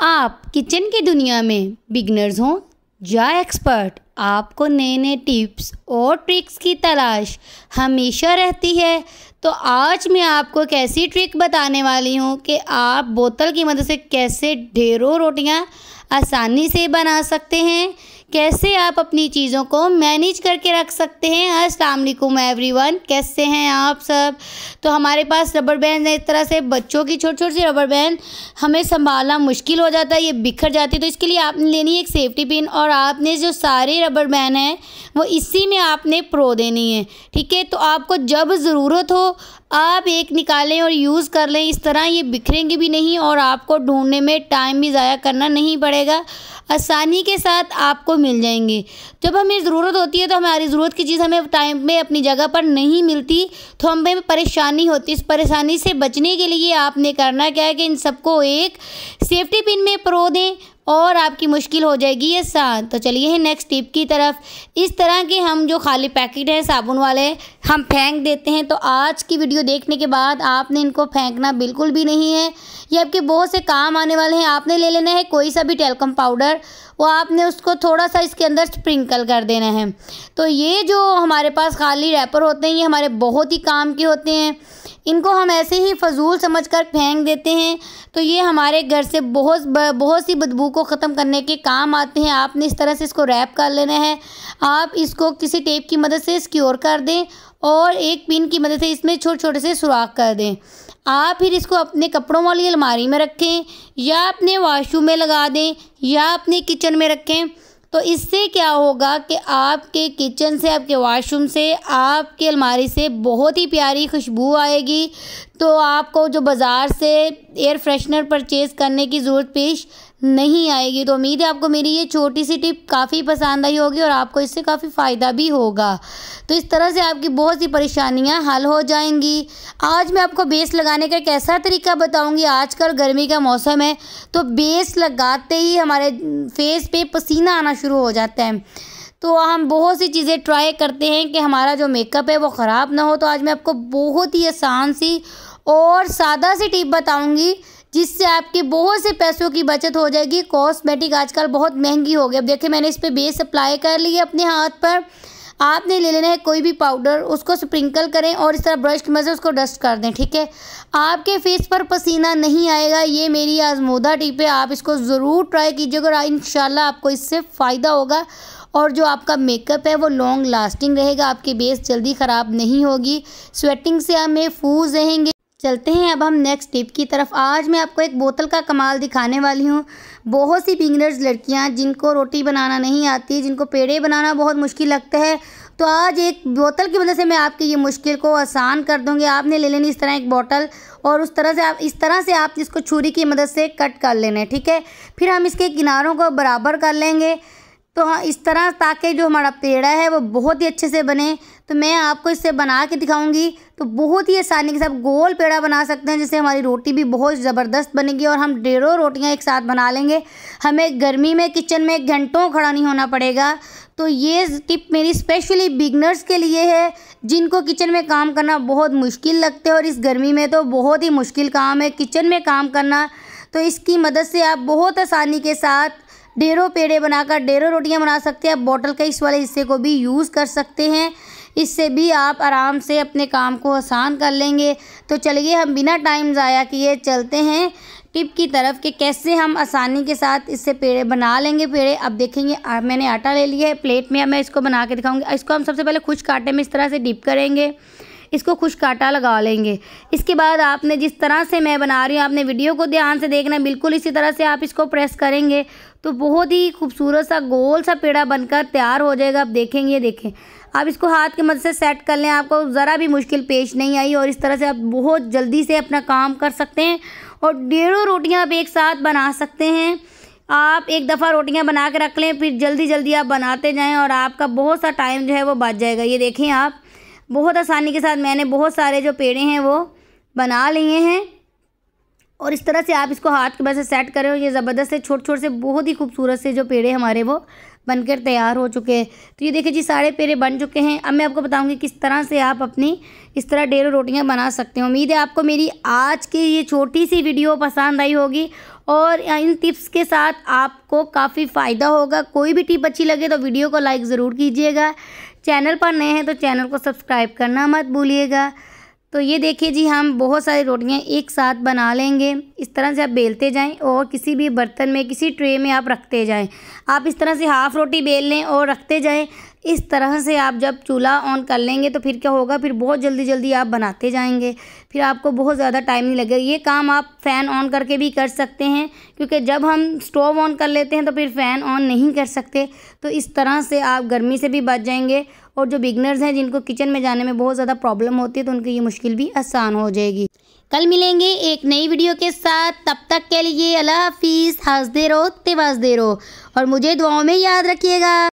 आप किचन की दुनिया में बिगनर्स हों या एक्सपर्ट आपको नए नए टिप्स और ट्रिक्स की तलाश हमेशा रहती है तो आज मैं आपको एक ऐसी ट्रिक बताने वाली हूँ कि आप बोतल की मदद से कैसे ढेरों रोटियाँ आसानी से बना सकते हैं कैसे आप अपनी चीज़ों को मैनेज करके रख सकते हैं अस्सलाम वालेकुम एवरीवन कैसे हैं आप सब तो हमारे पास रबर बैंड है इस तरह से बच्चों की छोटी छोटी सी रबर बैंड हमें संभालना मुश्किल हो जाता है ये बिखर जाती है तो इसके लिए आपने लेनी है एक सेफ्टी पिन और आपने जो सारे रबर बैंड हैं वो इसी में आपने प्रो देनी है ठीक है तो आपको जब ज़रूरत हो आप एक निकालें और यूज़ कर लें इस तरह ये बिखरेंगे भी नहीं और आपको ढूंढने में टाइम भी ज़ाया करना नहीं पड़ेगा आसानी के साथ आपको मिल जाएंगे जब हमें ज़रूरत होती है तो हमारी ज़रूरत की चीज़ हमें टाइम में अपनी जगह पर नहीं मिलती तो हमें परेशानी होती इस परेशानी से बचने के लिए आपने करना क्या है कि इन सबको एक सेफ्टी पिन में परो दें और आपकी मुश्किल हो जाएगी ये साथ तो चलिए है नेक्स्ट टिप की तरफ इस तरह के हम जो खाली पैकेट हैं साबुन वाले हम फेंक देते हैं तो आज की वीडियो देखने के बाद आपने इनको फेंकना बिल्कुल भी नहीं है ये आपके बहुत से काम आने वाले हैं आपने ले लेना है कोई सा भी टेलकम पाउडर वो आपने उसको थोड़ा सा इसके अंदर स्प्रिंकल कर देना है तो ये जो हमारे पास खाली रैपर होते हैं ये हमारे बहुत ही काम के होते हैं इनको हम ऐसे ही फजूल समझ कर फेंक देते हैं तो ये हमारे घर से बहुत बहुत सी बदबू को ख़त्म करने के काम आते हैं आपने इस तरह से इसको रैप कर लेना है आप इसको किसी टेप की मदद से स्क्योर कर दें और एक पिन की मदद से इसमें छोटे छोटे से सुराख कर दें आप फिर इसको अपने कपड़ों वाली अलमारी में रखें या अपने वाशरूम में लगा दें या अपने किचन में रखें तो इससे क्या होगा कि आपके किचन से आपके वाशरूम से आपके अलमारी से बहुत ही प्यारी खुशबू आएगी तो आपको जो बाज़ार से एयर फ्रेशनर परचेज़ करने की ज़रूरत पेश नहीं आएगी तो उम्मीद है आपको मेरी ये छोटी सी टिप काफ़ी पसंद आई होगी और आपको इससे काफ़ी फ़ायदा भी होगा तो इस तरह से आपकी बहुत सी परेशानियां हल हो जाएंगी आज मैं आपको बेस लगाने का कैसा तरीका बताऊंगी आजकल गर्मी का मौसम है तो बेस लगाते ही हमारे फेस पे पसीना आना शुरू हो जाता है तो हम बहुत सी चीज़ें ट्राई करते हैं कि हमारा जो मेकअप है वो ख़राब ना हो तो आज मैं आपको बहुत ही आसान सी और सादा सी टिप बताऊंगी जिससे आपके बहुत से पैसों की बचत हो जाएगी कॉस्मेटिक आजकल बहुत महंगी हो गई अब देखिए मैंने इस पर बेस अप्लाई कर ली है अपने हाथ पर आपने ले लेना है कोई भी पाउडर उसको स्प्रिंकल करें और इस तरह ब्रश की मदद उसको डस्ट कर दें ठीक है आपके फेस पर पसीना नहीं आएगा ये मेरी आजमोदा टिप है आप इसको ज़रूर ट्राई कीजिएगा और शाला आपको इससे फ़ायदा होगा और जो आपका मेकअप है वो लॉन्ग लास्टिंग रहेगा आपकी बेस जल्दी ख़राब नहीं होगी स्वेटिंग से आप महफूज रहेंगे चलते हैं अब हम नेक्स्ट टिप की तरफ आज मैं आपको एक बोतल का कमाल दिखाने वाली हूँ बहुत सी बिगनर्स लड़कियाँ जिनको रोटी बनाना नहीं आती जिनको पेड़े बनाना बहुत मुश्किल लगता है तो आज एक बोतल की वजह से मैं आपकी ये मुश्किल को आसान कर दूँगी आपने ले लेनी इस तरह एक बोतल और उस तरह से आप इस तरह से आप इसको छुरी की मदद से कट कर लेना है ठीक है फिर हम इसके किनारों को बराबर कर लेंगे तो हाँ इस तरह ताकि जो हमारा पेड़ा है वो बहुत ही अच्छे से बने तो मैं आपको इससे बना के दिखाऊंगी तो बहुत ही आसानी के साथ गोल पेड़ा बना सकते हैं जिससे हमारी रोटी भी बहुत ज़बरदस्त बनेगी और हम डेढ़ों रोटियां एक साथ बना लेंगे हमें गर्मी में किचन में घंटों खड़ा नहीं होना पड़ेगा तो ये टिप मेरी स्पेशली बिगनर्स के लिए है जिनको किचन में काम करना बहुत मुश्किल लगते है और इस गर्मी में तो बहुत ही मुश्किल काम है किचन में काम करना तो इसकी मदद से आप बहुत आसानी के साथ ढेरों पेड़े बनाकर ढेरों रोटियां बना सकते हैं आप बॉटल के इस वाले हिस्से को भी यूज़ कर सकते हैं इससे भी आप आराम से अपने काम को आसान कर लेंगे तो चलिए हम बिना टाइम ज़ाया किए चलते हैं टिप की तरफ कि कैसे हम आसानी के साथ इससे पेड़े बना लेंगे पेड़े अब देखेंगे मैंने आटा ले लिया है प्लेट में अब मैं इसको बना के दिखाऊंगी इसको हम सबसे पहले खुश काटे में इस तरह से डिप करेंगे इसको खुश काटा लगा लेंगे इसके बाद आपने जिस तरह से मैं बना रही हूँ आपने वीडियो को ध्यान से देखना बिल्कुल इसी तरह से आप इसको प्रेस करेंगे तो बहुत ही खूबसूरत सा गोल सा पेड़ा बनकर तैयार हो जाएगा आप देखेंगे ये देखें आप इसको हाथ की मदद से सेट कर लें आपको ज़रा भी मुश्किल पेश नहीं आई और इस तरह से आप बहुत जल्दी से अपना काम कर सकते हैं और डेढ़ों रोटियां आप एक साथ बना सकते हैं आप एक दफ़ा रोटियां बना के रख लें फिर जल्दी जल्दी आप बनाते जाएँ और आपका बहुत सा टाइम जो है वो बच जाएगा ये देखें आप बहुत आसानी के साथ मैंने बहुत सारे जो पेड़े हैं वो बना लिए हैं और इस तरह से आप इसको हाथ के बस से सेट करें ये ज़बरदस्त से छोटे छोटे से बहुत ही खूबसूरत से जो पेड़े हमारे वो बनकर तैयार हो चुके हैं तो ये देखिए जी सारे पेड़े बन चुके हैं अब मैं आपको बताऊंगी किस तरह से आप अपनी इस तरह डेढ़ रोटियां बना सकते हैं उम्मीद है आपको मेरी आज की ये छोटी सी वीडियो पसंद आई होगी और इन टिप्स के साथ आपको काफ़ी फ़ायदा होगा कोई भी टिप अच्छी लगे तो वीडियो को लाइक ज़रूर कीजिएगा चैनल पर नए हैं तो चैनल को सब्सक्राइब करना मत भूलिएगा तो ये देखिए जी हम बहुत सारी रोटियां एक साथ बना लेंगे इस तरह से आप बेलते जाएं और किसी भी बर्तन में किसी ट्रे में आप रखते जाएं आप इस तरह से हाफ़ रोटी बेल लें और रखते जाएं इस तरह से आप जब चूल्हा ऑन कर लेंगे तो फिर क्या होगा फिर बहुत जल्दी जल्दी आप बनाते जाएंगे फिर आपको बहुत ज़्यादा टाइम नहीं लगेगा ये काम आप फ़ैन ऑन करके भी कर सकते हैं क्योंकि जब हम स्टोव ऑन कर लेते हैं तो फिर फ़ैन ऑन नहीं कर सकते तो इस तरह से आप गर्मी से भी बच जाएंगे और जो बिगनर्स हैं जिनको किचन में जाने में बहुत ज़्यादा प्रॉब्लम होती है तो उनकी ये मुश्किल भी आसान हो जाएगी कल मिलेंगे एक नई वीडियो के साथ तब तक के लिए अल्लाह हाफिज़ हंसते रहो ते रहो और मुझे दुआओं में याद रखिएगा